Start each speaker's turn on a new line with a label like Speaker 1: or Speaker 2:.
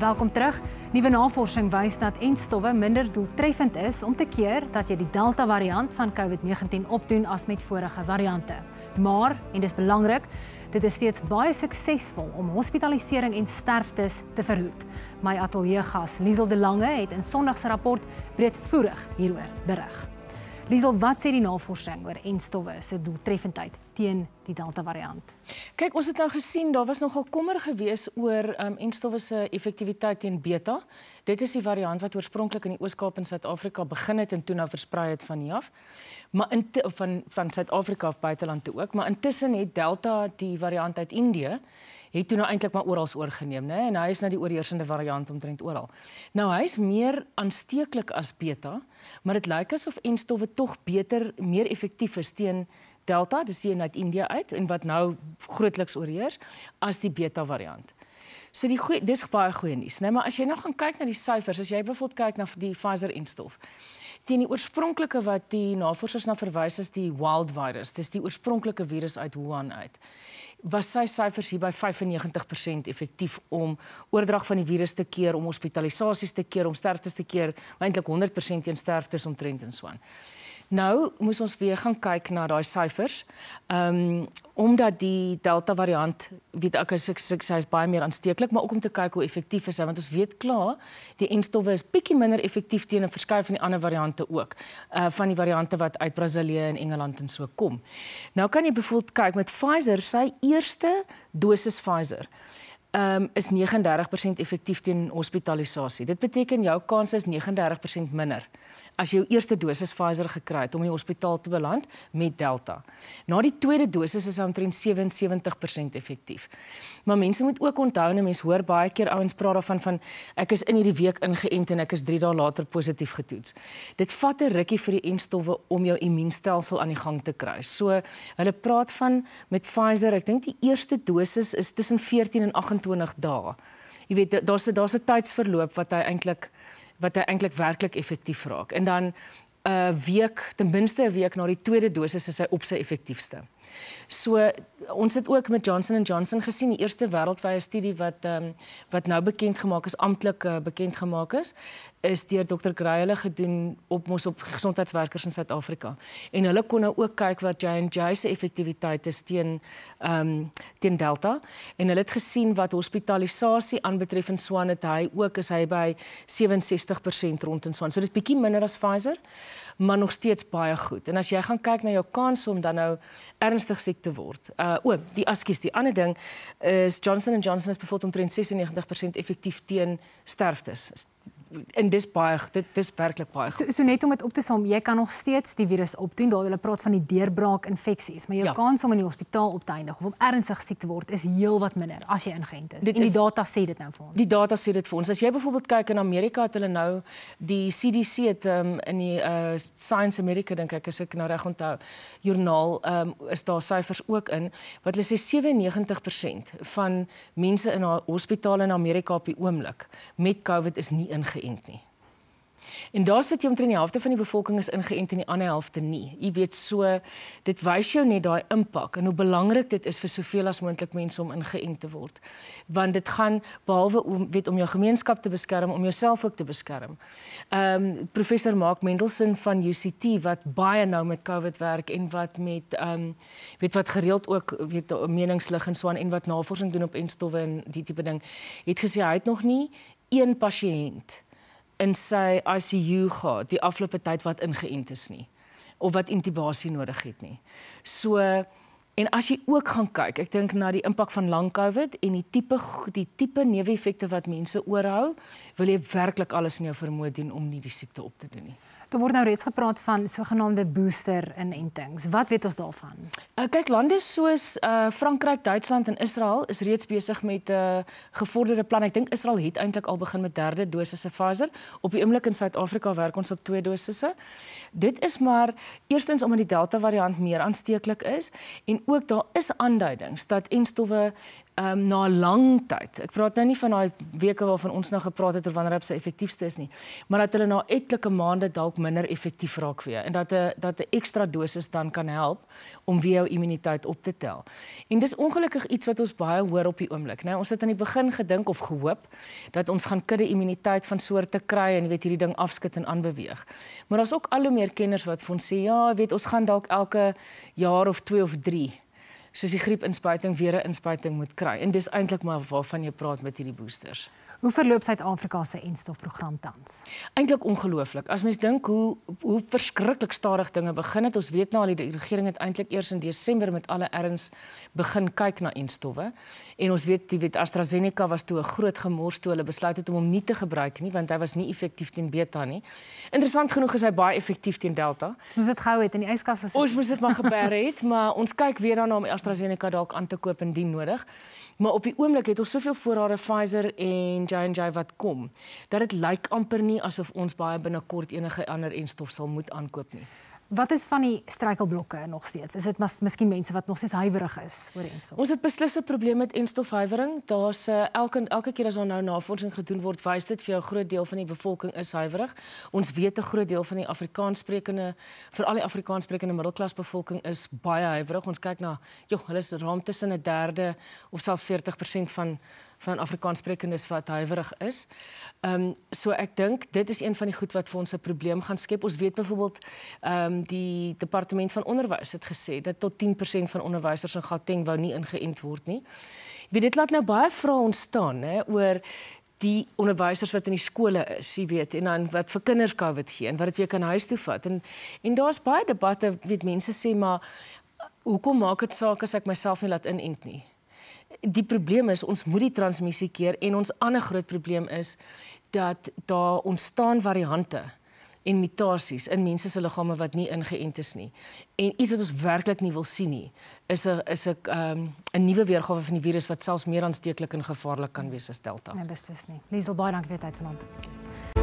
Speaker 1: Welkom terug. Nuwe navorsing wys dat entstowwe minder doeltreffend is om te keer dat jy die Delta variant van COVID-19 opdoen as met vorige variante. Maar en dis belangrik, dit is steeds baie suksesvol om hospitalisering en sterftes te verhoed. My ateljee gas, Liesel De Lange, het in Sondag se rapport breedvoerig hieroor berig. Liesel, wat sê die navorsing oor enstowwe se doeltreffendheid teen die Delta variant? Kyk, ons het nou
Speaker 2: gesien daar was nogal kommer gewees oor um, enstowwe se effektiwiteit teen Beta. Dit is die variant wat oorspronklik in die Oos-Kaap en Suid-Afrika begin het en toe nou versprei het van hier af. Maar in te, van van Suid-Afrika af buiteland toe ook, maar intussen het Delta die variant uit Indië het toe nou eintlik maar oral oorgeneem, né? En hy is nou die oorheersende variant omtrent oral. Nou hy's meer aansteeklik as Beta, maar dit lyk asof enstowwe tog beter, meer effektief is teen Delta, dis hier uit India uit en wat nou grootliks oorheers as die Beta variant. So die goeie, dis baie goeie nuus, né? Maar as jy nou gaan kyk na die syfers, as jy bijvoorbeeld kyk na die Pfizer enstof, teen die oorspronklike wat die navorsers na verwys as die wild virus, dis die oorspronklike virus uit Wuhan uit. Was sy syfers hier by 95% effektief om oordrag van die virus te keer, om hospitalisasies te keer, om sterftes te keer, eintlik 100% teen sterftes omtrent en so aan. Nou moes ons weer gaan kyk na daai syfers. Ehm um, omdat die Delta variant weet ek as ek sê hy's baie meer aansteeklik, maar ook om te kyk hoe effektief is hy want ons weet klaar die enstowwe is bietjie minder effektief teen 'n verskeie van die ander variante ook. Eh uh, van die variante wat uit Brasilië en Engeland en so kom. Nou kan jy bevoel kyk met Pfizer, sy eerste dosis Pfizer ehm um, is 39% effektief teen hospitalisasie. Dit beteken jou kans is 39% minder as jy jou eerste dosis Pfizer gekry het om in die hospitaal te beland met Delta. Na die tweede dosis is omtrent 77% effektief. Maar mense moet ook onthou, mense hoor baie keer ouens praat daarvan van ek is in hierdie week ingeënt en ek is 3 dae later positief getoets. Dit vat 'n rukkie vir die enstowwe om jou immuunstelsel aan die gang te kry. So hulle praat van met Pfizer, ek dink die eerste dosis is tussen 14 en 28 dae. Jy weet daar's daar's 'n tydsverloop wat hy eintlik wat hy eintlik werklik effektief raak. En dan 'n uh, eh, week, ten minste 'n week na die tweede dosis is hy op sy effektiefste. So ons het ook met Johnson & Johnson gesien die eerste wêreldwye studie wat ehm um, wat nou bekend gemaak is amptelik uh, bekend gemaak is is deur Dr. Greyle gedoen op mos op gesondheidswerkers in Suid-Afrika. En hulle kon nou ook kyk wat J&J se effektiwiteit is teen ehm um, teen Delta en hulle het gesien wat hospitalisasie aanbetref in Swane dit hy ook is hy by 67% rond in Swane. So dis bietjie minder as Pfizer, maar nog steeds baie goed. En as jy gaan kyk na jou kans om dan nou ernstig ernstig siek te word. Uh o, die askies, die ander ding is Johnson & Johnson is bevoeld om 96% effektief teen sterftes en dis baie dit dis werklik baie. So,
Speaker 1: so net om dit op te som, jy kan nog steeds die virus opdoen. Daar hulle praat van die deurbraak infeksies, maar jou ja. kans om in die hospitaal op te eindig of om ernstig siek te word is heelwat minder as jy ingeënt is. Dit en die is, data sê dit nou vir ons.
Speaker 2: Die data sê dit vir ons. As jy byvoorbeeld kyk in Amerika het hulle nou die CDC het um, in die uh, Science America dink ek as ek nou reg onthou, joernaal um, ehm, is daar syfers ook in wat hulle sê 97% van mense in 'n hospitaal in Amerika op die oomblik met COVID is nie ingeënt ingeënt nie. En daar sit jy omtrent die helfte van die bevolking is ingeënt en die ander helfte nie. Jy weet so dit wys jou net daai impak en hoe belangrik dit is vir soveel as moontlik mense om ingeënt te word. Want dit gaan behalwe om weet om jou gemeenskap te beskerm, om jouself ook te beskerm. Ehm um, professor Mark Mendelson van UCT wat baie nou met COVID werk en wat met ehm um, weet wat gereeld ook weet meningslig en swaan so en wat navorsing doen op en stowwe en die tipe ding het gesê hy het nog nie een pasiënt nie in sy ICU gehad die afgelope tyd wat ingeënt is nie of wat intubasie nodig het nie. So en as jy ook gaan kyk, ek dink na die impak van lang COVID en die tipe die tipe neeweffekte wat mense oorhou, wil jy werklik alles in jou vermoë doen om nie die siekte op te doen nie.
Speaker 1: Daar word nou reeds gepraat van sogenaamde booster-inentings. Wat weet ons daarvan? Uh, kyk, lande
Speaker 2: soos uh, Frankryk, Duitsland en Israel is reeds besig met 'n uh, eh, gevorderde plan. Ek dink Israel het eintlik al begin met derde dosisse Pfizer. Op die oomblik in Suid-Afrika werk ons op twee dosisse. Dit is maar eerstens omdat die Delta-variant meer aansteeklik is en ook daar is aanduidings dat enstowwe um, na 'n lang tyd. Ek praat nou nie van daai weke waarvan ons nou gepraat het oor wanneer hulle se effektiefste is nie, maar dat hulle na etlike maande dalk minder effektief raak weer en dat 'n dat 'n ekstra dosis dan kan help om weer jou immuniteit op te tel. En dis ongelukkig iets wat ons baie hoor op die oomblik, né? Ons het aan die begin gedink of gehoop dat ons gaan kudde immuniteit van soorte kry en jy weet hierdie ding afskud en aanbeweeg. Maar daar's ook al hoe meer kenners wat vir ons sê, ja, weet ons gaan dalk elke jaar of 2 of 3 soos die griep inspuiting weer 'n inspuiting moet kry. En dis eintlik maar waarvan jy praat met hierdie boosters.
Speaker 1: Hoe verloop Suid-Afrika se enstofprogram tans?
Speaker 2: Eintlik ongelooflik. As mens dink hoe hoe verskriklik stadig dinge begin het, ons weet nou al die regering het eintlik eers in Desember met alle erns begin kyk na enstowwe en ons weet die weet AstraZeneca was toe 'n groot gemors toe hulle besluit het om hom nie te gebruik nie want hy was nie effektief teen Beta nie. Interessant genoeg is hy baie effektief teen Delta. Ons moet dit gou het in die yskas as ons moet dit maar geper het, maar ons kyk weer daarna om AstraZeneca dalk aan te koop indien nodig. Maar op die oomblik het ons soveel voorrade Pfizer en J&J wat kom, dat dit lyk amper nie asof ons baie binnekort enige ander en stof sal moet aankoop nie.
Speaker 1: Wat is van die struikelblokke nog steeds? Is dit mas miskien mense wat nog steeds huiwerig is oor ensof? Ons het beslis 'n probleem met
Speaker 2: enstofhuiwering. Daar's 'n uh, eh, elke elke keer as daar nou navorsing gedoen word, wys dit vir jou 'n groot deel van die bevolking is huiwerig. Ons weet 'n groot deel van die Afrikaanssprekende, veral die Afrikaanssprekende middelklasbevolking is baie huiwerig. Ons kyk na, joh, hulle is raam tussen 'n derde of selfs 40% van van Afrikaanssprekendes wat huiwerig is. Ehm um, so ek dink dit is een van die goed wat vir ons 'n probleem gaan skep. Ons weet byvoorbeeld ehm um, die departement van onderwys het gesê dat tot 10% van onderwysers in Gauteng wou nie ingeënt word nie. Jy weet dit laat nou baie vrae ontstaan hè oor die onderwysers wat in die skole is, jy weet, en dan wat vir kinders COVID gee en wat dit weer kan huis toe vat. En en daar's baie debatte, weet mense sê maar hoekom maak dit saak as ek myself nie laat inent nie? die probleem is ons moet die transmissie keer en ons ander groot probleem is dat daar ontstaan variante en mutasies in mense se liggame wat nie ingeënt is nie. En iets wat ons werklik nie wil sien nie, is 'n is 'n 'n um, nuwe weergawe van die virus wat selfs meer aansteeklik en gevaarlik kan wees as Delta. Nee,
Speaker 1: beslis nie. Liesel baie dankie vir tyd vanaand. Okay.